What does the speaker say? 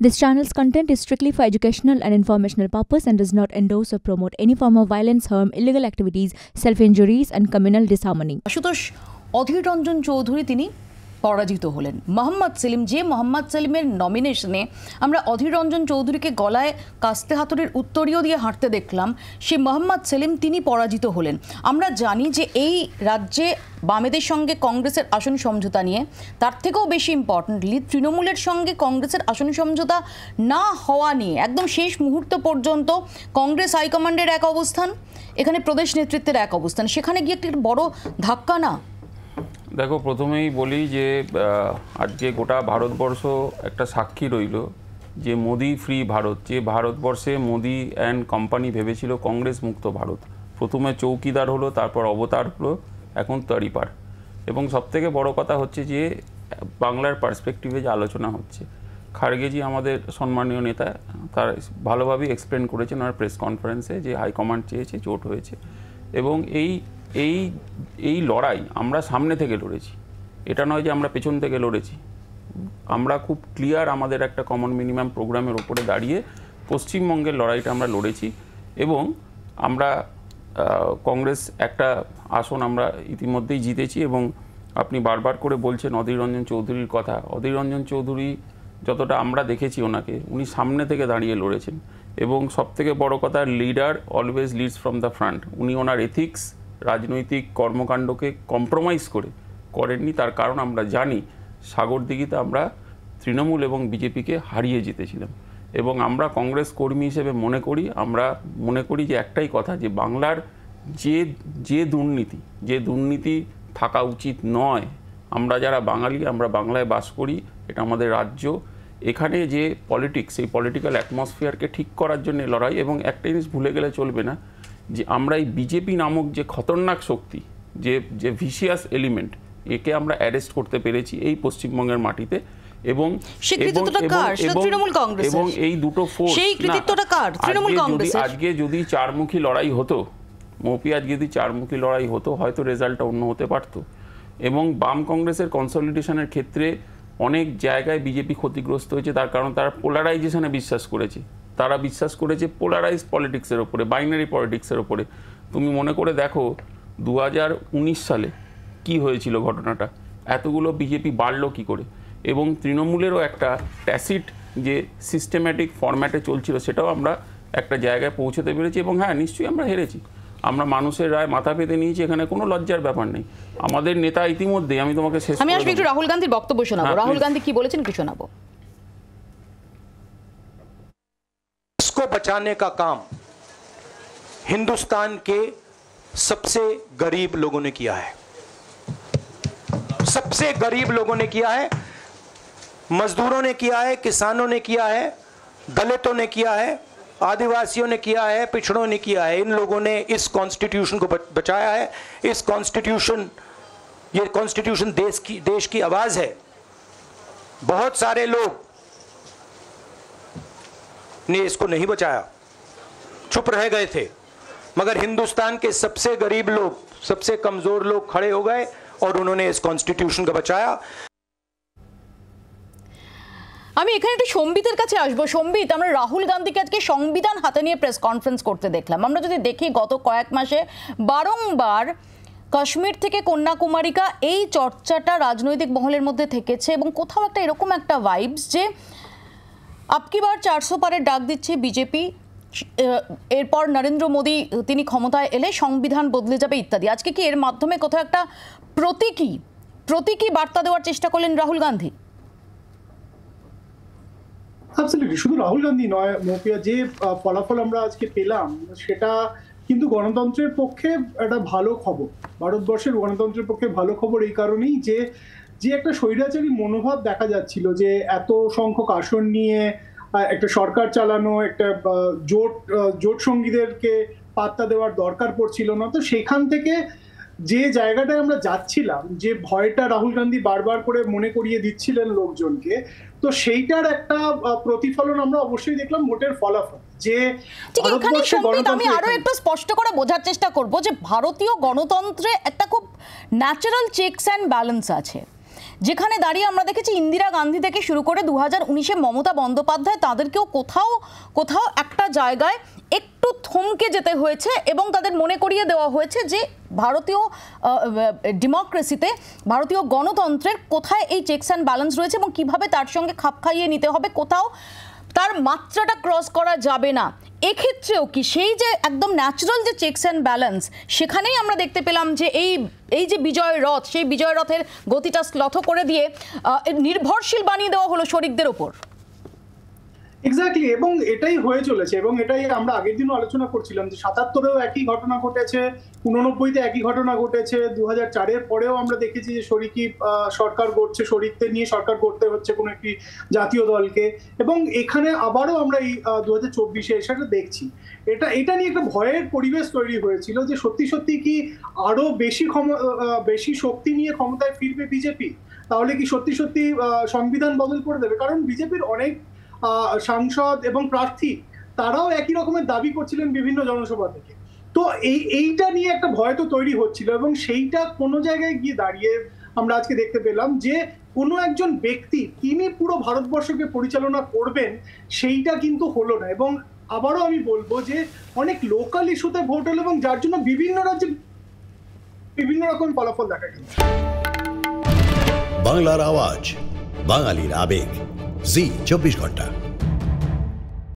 This channel's content is strictly for educational and informational purpose and does not endorse or promote any form of violence, harm, illegal activities, self-injuries and communal disharmony. Ashutosh, অধীর রঞ্জন চৌধুরী তিনি পরাজিত হলেন মোহাম্মদ সেলিম যে মোহাম্মদ সেলিমের নমিনেশনে আমরা অধীর রঞ্জন চৌধুরীকে গলায় কাস্তে হাতুড়ির উত্তরীয় দিয়ে হাঁটতে দেখলাম সে মোহাম্মদ সেলিম তিনি পরাজিত হলেন আমরা জানি যে এই রাজ্যে বামেদের সঙ্গে কংগ্রেসের আসন সমঝোতা নিয়ে তার থেকেও বেশি ইম্পর্ট্যান্টলি তৃণমূলের সঙ্গে কংগ্রেসের আসন সমঝোতা না হওয়া নিয়ে একদম শেষ মুহূর্ত পর্যন্ত কংগ্রেস হাইকমান্ডের এক অবস্থান এখানে প্রদেশ নেতৃত্বের এক অবস্থান সেখানে গিয়ে একটি বড় ধাক্কা না দেখো প্রথমেই বলি যে আজকে গোটা ভারতবর্ষ একটা সাক্ষী রইল যে মোদি ফ্রি ভারত যে ভারতবর্ষে মোদি অ্যান্ড কোম্পানি ভেবেছিল কংগ্রেস মুক্ত ভারত প্রথমে চৌকিদার হলো তারপর অবতার হলো এখন তরিপার এবং সবথেকে বড় কথা হচ্ছে যে বাংলার পার্সপেক্টিভে যে আলোচনা হচ্ছে খার্গেজি আমাদের সম্মানীয় নেতা তার ভালোভাবেই এক্সপ্লেন করেছেন ওনার প্রেস কনফারেন্সে যে হাইকমান্ড চেয়েছে জোট হয়েছে এবং এই এই এই লড়াই আমরা সামনে থেকে লড়েছি এটা নয় যে আমরা পেছন থেকে লড়েছি আমরা খুব ক্লিয়ার আমাদের একটা কমন মিনিমাম প্রোগ্রামের ওপরে দাঁড়িয়ে পশ্চিমবঙ্গের লড়াইটা আমরা লড়েছি এবং আমরা কংগ্রেস একটা আসন আমরা ইতিমধ্যেই জিতেছি এবং আপনি বারবার করে বলছেন অধীর রঞ্জন চৌধুরীর কথা অধীর রঞ্জন চৌধুরী যতটা আমরা দেখেছি ওনাকে উনি সামনে থেকে দাঁড়িয়ে লড়েছেন এবং সবথেকে বড় কথা leader always leads from the front উনি ওনার এথিক্স রাজনৈতিক কর্মকাণ্ডকে কম্প্রোমাইজ করে করেননি তার কারণ আমরা জানি দিঘিতে আমরা তৃণমূল এবং বিজেপিকে হারিয়ে জিতেছিলাম এবং আমরা কংগ্রেস কর্মী হিসেবে মনে করি আমরা মনে করি যে একটাই কথা যে বাংলার যে যে দুর্নীতি যে দুর্নীতি থাকা উচিত নয় আমরা যারা বাঙালি আমরা বাংলায় বাস করি এটা আমাদের রাজ্য এখানে যে পলিটিক্স এই পলিটিক্যাল অ্যাটমসফিয়ারকে ঠিক করার জন্য লড়াই এবং একটা জিনিস ভুলে গেলে চলবে না যে আমরা এই বিজেপি নামক যে খতরনাক শক্তি যে যে ভিসিয়াস এলিমেন্ট একে আমরা অ্যারেস্ট করতে পেরেছি এই পশ্চিমবঙ্গের মাটিতে এবং এবং এই দুটো আজকে যদি চারমুখী লড়াই হতো মপি আজকে যদি চারমুখী লড়াই হতো হয়তো রেজাল্টটা অন্য হতে পারত এবং বাম কংগ্রেসের কনসলিডেশনের ক্ষেত্রে অনেক জায়গায় বিজেপি ক্ষতিগ্রস্ত হয়েছে তার কারণ তারা পোলারাইজেশনে বিশ্বাস করেছে তারা বিশ্বাস করেছে পোলারাইজ পলিটিক্সের ওপরে বাইনারি পলিটিক্সের ওপরে তুমি মনে করে দেখো দু সালে কি হয়েছিল ঘটনাটা এতগুলো বিজেপি বাড়ল কি করে এবং তৃণমূলেরও একটা ট্যাসিড যে সিস্টেম্যাটিক ফরম্যাটে চলছিল সেটাও আমরা একটা জায়গায় পৌঁছতে পেরেছি এবং হ্যাঁ নিশ্চয়ই আমরা হেরেছি আমরা মানুষের রায় মাথা পেতে নিয়েছি এখানে কোনো লজ্জার ব্যাপার নেই আমাদের নেতা ইতিমধ্যে আমি তোমাকে শেষ আমি আসবো একটু রাহুল গান্ধীর বক্তব্য শোনাবো হ্যাঁ, রাহুল গান্ধী কি বলেছেন কি শোনাবো बचाने का काम हिंदुस्तान के सबसे गरीब लोगों ने किया है सबसे गरीब लोगों ने किया है मजदूरों ने किया है किसानों ने किया है दलितों ने किया है आदिवासियों ने किया है पिछड़ों ने किया है इन लोगों ने इस कॉन्स्टिट्यूशन को बचाया है इस कॉन्स्टिट्यूशन ये कॉन्स्टिट्यूशन देश की देश की आवाज़ है बहुत सारे लोग ने इसको नहीं बचाया चुप रह गए थे मगर हिंदुस्तान के सबसे गरीब लोग सबसे कमजोर लोग खड़े हो गए और उन्होंने इस कॉन्स्टिट्यूशन को बचाया আমি এখানে একটু সম্বিতের কাছে আসবো সম্বিত আমরা রাহুল গান্ধীকে আজকে সংবিধান হাতে নিয়ে প্রেস কনফারেন্স করতে দেখলাম আমরা যদি দেখি গত কয়েক মাসে বারংবার কাশ্মীর থেকে কন্যাকুমারিকা এই চর্চাটা রাজনৈতিক মহলের মধ্যে থেকেছে এবং কোথাও একটা এরকম একটা ভাইবস যে আপকি বার চারশো পারের ডাক দিচ্ছে বিজেপি এরপর নরেন্দ্র মোদী তিনি ক্ষমতায় এলে সংবিধান বদলে যাবে ইত্যাদি আজকে কি এর মাধ্যমে কোথাও একটা প্রতীকী প্রতীকী বার্তা দেওয়ার চেষ্টা করলেন রাহুল গান্ধী শুধু রাহুল গান্ধী নয় মোপিয়া যে ফলাফল আমরা আজকে পেলাম সেটা কিন্তু গণতন্ত্রের পক্ষে একটা ভালো খবর ভারতবর্ষের গণতন্ত্রের পক্ষে ভালো খবর এই কারণেই যে যে একটা স্বৈরাচারী মনোভাব দেখা যাচ্ছিল যে এত সংখ্যক আসন নিয়ে একটা সরকার চালানো একটা জোট জোট সঙ্গীদেরকে পাত্তা দেওয়ার দরকার পড়ছিল না তো সেখান থেকে যে জায়গাটায় আমরা যাচ্ছিলাম যে ভয়টা রাহুল গান্ধী বারবার করে মনে করিয়ে দিচ্ছিলেন লোকজনকে তো সেইটার একটা প্রতিফলন আমরা অবশ্যই দেখলাম ভোটের ফলাফল যে আমি আরো একটু স্পষ্ট করে বোঝার চেষ্টা করব যে ভারতীয় গণতন্ত্রে একটা খুব ন্যাচারাল চেকস অ্যান্ড ব্যালেন্স আছে যেখানে দাঁড়িয়ে আমরা দেখেছি ইন্দিরা গান্ধী থেকে শুরু করে দু হাজার উনিশে মমতা বন্দ্যোপাধ্যায় তাদেরকেও কোথাও কোথাও একটা জায়গায় একটু থমকে যেতে হয়েছে এবং তাদের মনে করিয়ে দেওয়া হয়েছে যে ভারতীয় ডেমোক্রেসিতে ভারতীয় গণতন্ত্রের কোথায় এই চেকস অ্যান্ড ব্যালেন্স রয়েছে এবং কিভাবে তার সঙ্গে খাপ খাইয়ে নিতে হবে কোথাও তার মাত্রাটা ক্রস করা যাবে না এক্ষেত্রেও কি সেই যে একদম ন্যাচারাল যে চেকস অ্যান্ড ব্যালেন্স সেখানেই আমরা দেখতে পেলাম যে এই এই যে বিজয় রথ সেই বিজয় রথের গতিটা স্লথ করে দিয়ে নির্ভরশীল বানিয়ে দেওয়া হলো শরিকদের ওপর এক্স্যাক্টলি এবং এটাই হয়ে চলেছে এবং এটাই আমরা আগের দিনও আলোচনা করছিলাম যে সাতাত্তরেও একই ঘটনা ঘটেছে উননব্বইতে একই ঘটনা ঘটেছে দু হাজার চারের পরেও আমরা দেখেছি যে শরিকি সরকার গড়ছে শরিকদের নিয়ে সরকার গড়তে হচ্ছে কোনো একটি জাতীয় দলকে এবং এখানে আবারও আমরা এই দু হাজার চব্বিশে এসে দেখছি এটা এটা নিয়ে একটা ভয়ের পরিবেশ তৈরি হয়েছিল যে সত্যি সত্যি কি আরো বেশি ক্ষমতা বেশি শক্তি নিয়ে ক্ষমতায় ফিরবে বিজেপি তাহলে কি সত্যি সত্যি সংবিধান বদল করে দেবে কারণ বিজেপির অনেক সাংসদ এবং প্রার্থী তারাও একই রকমের দাবি করছিলেন বিভিন্ন জনসভা থেকে তো এই এইটা নিয়ে একটা ভয় তো তৈরি হচ্ছিল এবং সেইটা কোনো জায়গায় গিয়ে দাঁড়িয়ে আমরা আজকে দেখতে পেলাম যে কোনো একজন ব্যক্তি তিনি পুরো ভারতবর্ষকে পরিচালনা করবেন সেইটা কিন্তু হলো না এবং আবারও আমি বলবো যে অনেক লোকাল ইস্যুতে ভোট হলো এবং যার জন্য বিভিন্ন রাজ্যে বিভিন্ন রকম ফলাফল দেখা গেল বাংলার আওয়াজ বাঙালির আবেগ जी चौबीस घंटा